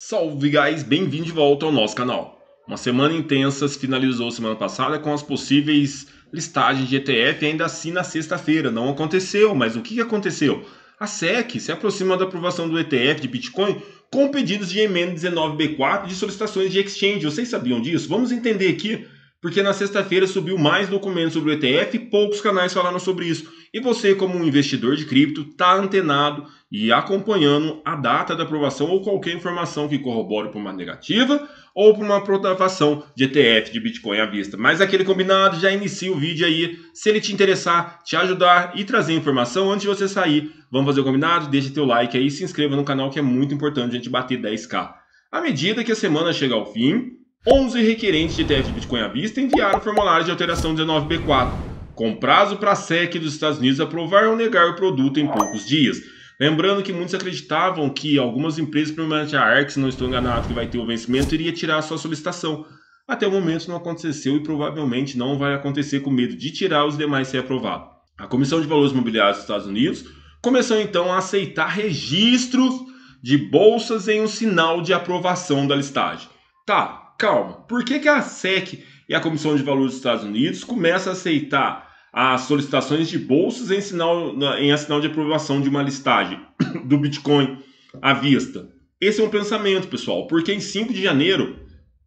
Salve, guys! Bem-vindo de volta ao nosso canal. Uma semana intensa se finalizou semana passada com as possíveis listagens de ETF, ainda assim na sexta-feira. Não aconteceu, mas o que aconteceu? A SEC se aproxima da aprovação do ETF de Bitcoin com pedidos de emenda 19B4 de solicitações de exchange. Vocês sabiam disso? Vamos entender aqui porque na sexta-feira subiu mais documentos sobre o ETF e poucos canais falaram sobre isso. E você, como um investidor de cripto, está antenado e acompanhando a data da aprovação ou qualquer informação que corrobore para uma negativa ou para uma aprovação de ETF de Bitcoin à vista. Mas aquele combinado, já inicia o vídeo aí. Se ele te interessar, te ajudar e trazer informação antes de você sair, vamos fazer o combinado? Deixe teu like aí e se inscreva no canal que é muito importante a gente bater 10k. À medida que a semana chega ao fim, 11 requerentes de teste Bitcoin à vista enviaram formulário de alteração 19B4, com prazo para a SEC dos Estados Unidos aprovar ou negar o produto em poucos dias. Lembrando que muitos acreditavam que algumas empresas, principalmente a ARC, se não estou enganado, que vai ter o vencimento, iria tirar a sua solicitação. Até o momento não aconteceu e provavelmente não vai acontecer com medo de tirar os demais se aprovado. A Comissão de Valores Imobiliários dos Estados Unidos começou então a aceitar registros de bolsas em um sinal de aprovação da listagem. Tá, calma, por que, que a SEC e a Comissão de Valores dos Estados Unidos começam a aceitar as solicitações de bolsas em, sinal, em sinal de aprovação de uma listagem do Bitcoin à vista? Esse é um pensamento, pessoal, porque em 5 de janeiro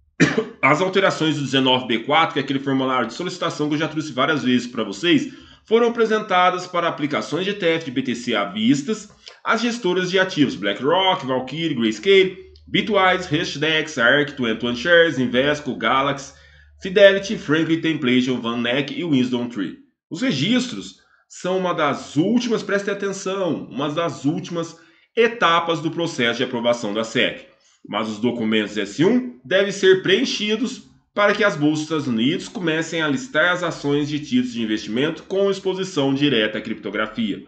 as alterações do 19B4, que é aquele formulário de solicitação que eu já trouxe várias vezes para vocês, foram apresentadas para aplicações de ETF de BTC à vistas, as gestoras de ativos BlackRock, Valkyrie, Grayscale, Bitwise, Hashdex, ARC, 21 Shares, Invesco, Galaxy, Fidelity, Franklin Templeton, Van Neck e Wisdom Tree. Os registros são uma das últimas, preste atenção, uma das últimas etapas do processo de aprovação da SEC. Mas os documentos S1 devem ser preenchidos para que as bolsas dos Estados Unidos comecem a listar as ações de títulos de investimento com exposição direta à criptografia.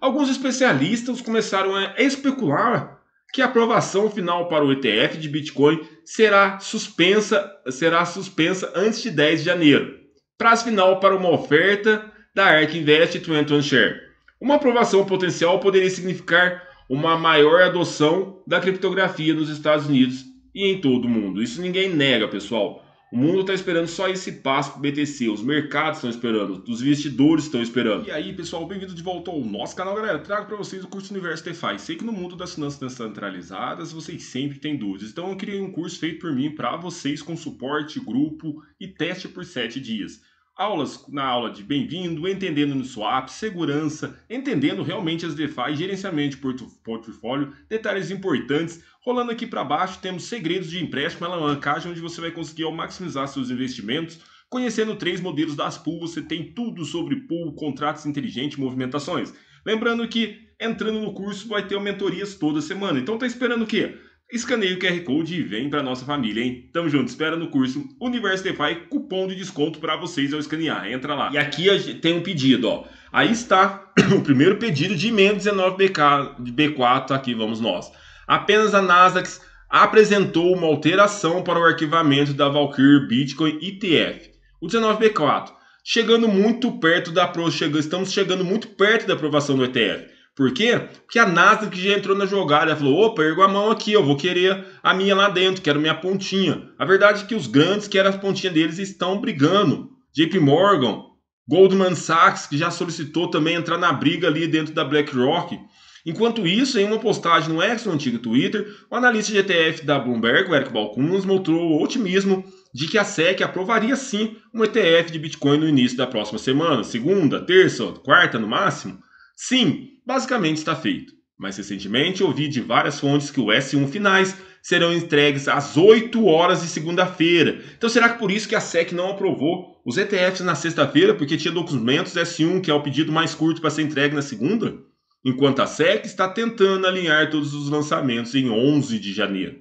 Alguns especialistas começaram a especular que a aprovação final para o ETF de Bitcoin será suspensa, será suspensa antes de 10 de janeiro. Prazo final para uma oferta da ARK Invest 21 Share. Uma aprovação potencial poderia significar uma maior adoção da criptografia nos Estados Unidos e em todo o mundo. Isso ninguém nega, pessoal. O mundo está esperando só esse passo para o BTC, os mercados estão esperando, os investidores estão esperando. E aí, pessoal, bem-vindo de volta ao nosso canal, galera. Trago para vocês o curso Universo DeFi. Sei que no mundo das finanças descentralizadas vocês sempre têm dúvidas, então eu criei um curso feito por mim para vocês com suporte, grupo e teste por 7 dias. Aulas na aula de bem-vindo, entendendo no swap, segurança, entendendo realmente as DeFi, gerenciamento de portfólio, detalhes importantes. Rolando aqui para baixo, temos segredos de empréstimo, alavancagem, é onde você vai conseguir maximizar seus investimentos. Conhecendo três modelos das pool, você tem tudo sobre pool, contratos inteligentes, movimentações. Lembrando que entrando no curso vai ter mentorias toda semana. Então tá esperando o quê? Escaneie o QR Code e vem para nossa família, hein? Tamo junto, espera no curso Universo DeFi, cupom de desconto para vocês ao escanear. Entra lá. E aqui tem um pedido, ó. Aí está o primeiro pedido de emenda 19BK de B4, aqui vamos nós. Apenas a Nasdaq apresentou uma alteração para o arquivamento da Valkyrie Bitcoin ETF, o 19B4, chegando muito perto da estamos chegando muito perto da aprovação do ETF. Por quê? Porque a NASA que já entrou na jogada falou: opa, ergo a mão aqui, eu vou querer a minha lá dentro, quero minha pontinha. A verdade é que os grandes, que eram as pontinhas deles, estão brigando. JP Morgan, Goldman Sachs, que já solicitou também entrar na briga ali dentro da BlackRock. Enquanto isso, em uma postagem no ex antigo Twitter, o analista de ETF da Bloomberg, Eric nos mostrou o otimismo de que a SEC aprovaria sim um ETF de Bitcoin no início da próxima semana, segunda, terça, quarta no máximo. Sim, basicamente está feito. Mas recentemente, ouvi de várias fontes que o S1 finais serão entregues às 8 horas de segunda-feira. Então, será que por isso que a SEC não aprovou os ETFs na sexta-feira, porque tinha documentos S1, que é o pedido mais curto para ser entregue na segunda? Enquanto a SEC está tentando alinhar todos os lançamentos em 11 de janeiro.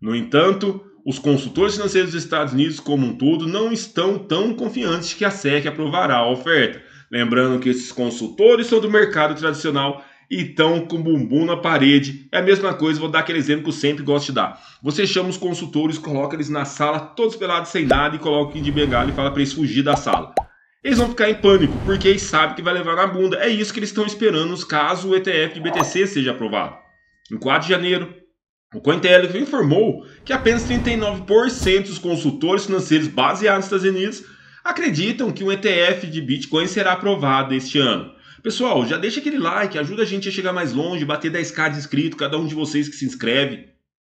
No entanto, os consultores financeiros dos Estados Unidos como um todo não estão tão confiantes que a SEC aprovará a oferta. Lembrando que esses consultores são do mercado tradicional e estão com bumbum na parede. É a mesma coisa, vou dar aquele exemplo que eu sempre gosto de dar. Você chama os consultores, coloca eles na sala, todos pelados, sem nada, e coloca o de bengala e fala para eles fugir da sala. Eles vão ficar em pânico, porque eles sabem que vai levar na bunda. É isso que eles estão esperando caso o ETF de BTC seja aprovado. Em 4 de janeiro, o Cointelegraph informou que apenas 39% dos consultores financeiros baseados nos Estados Unidos acreditam que um ETF de Bitcoin será aprovado este ano. Pessoal, já deixa aquele like, ajuda a gente a chegar mais longe, bater 10k de inscrito, cada um de vocês que se inscreve,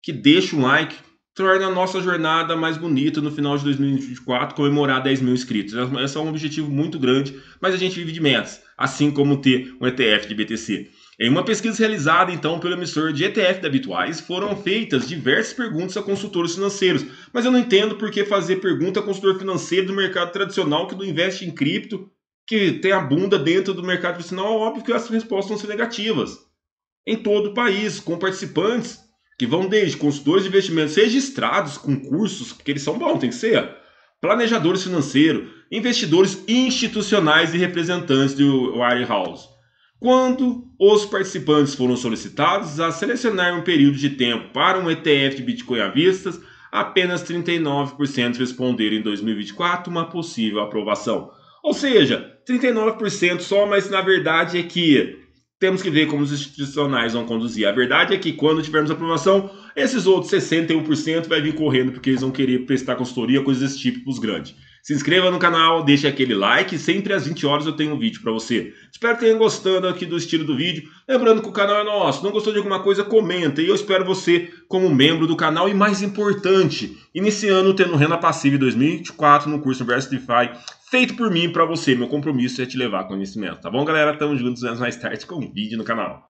que deixa um like, torna a nossa jornada mais bonita no final de 2024, comemorar 10 mil inscritos. Esse é, é um objetivo muito grande, mas a gente vive de metas, assim como ter um ETF de BTC. Em uma pesquisa realizada, então, pelo emissor de ETF da Bitwise, foram feitas diversas perguntas a consultores financeiros. Mas eu não entendo por que fazer pergunta a consultor financeiro do mercado tradicional que não investe em cripto, que tem a bunda dentro do mercado tradicional. Óbvio que as respostas vão ser negativas. Em todo o país, com participantes que vão desde consultores de investimentos registrados com cursos, que eles são bons, tem que ser, planejadores financeiros, investidores institucionais e representantes do Wirehouse. Quando os participantes foram solicitados a selecionar um período de tempo para um ETF de Bitcoin à vista, apenas 39% responderam em 2024 uma possível aprovação. Ou seja, 39% só, mas na verdade é que temos que ver como os institucionais vão conduzir. A verdade é que quando tivermos aprovação, esses outros 61% vai vir correndo porque eles vão querer prestar consultoria, coisas desse tipo para os grandes. Se inscreva no canal, deixe aquele like, sempre às 20 horas eu tenho um vídeo para você. Espero que tenham gostado aqui do estilo do vídeo. Lembrando que o canal é nosso, não gostou de alguma coisa, comenta. E eu espero você como membro do canal e mais importante, iniciando tendo Renda Passiva em 2024 no curso Diversify, feito por mim para você. Meu compromisso é te levar conhecimento, tá bom, galera? Tamo juntos anos é mais tarde com um vídeo no canal.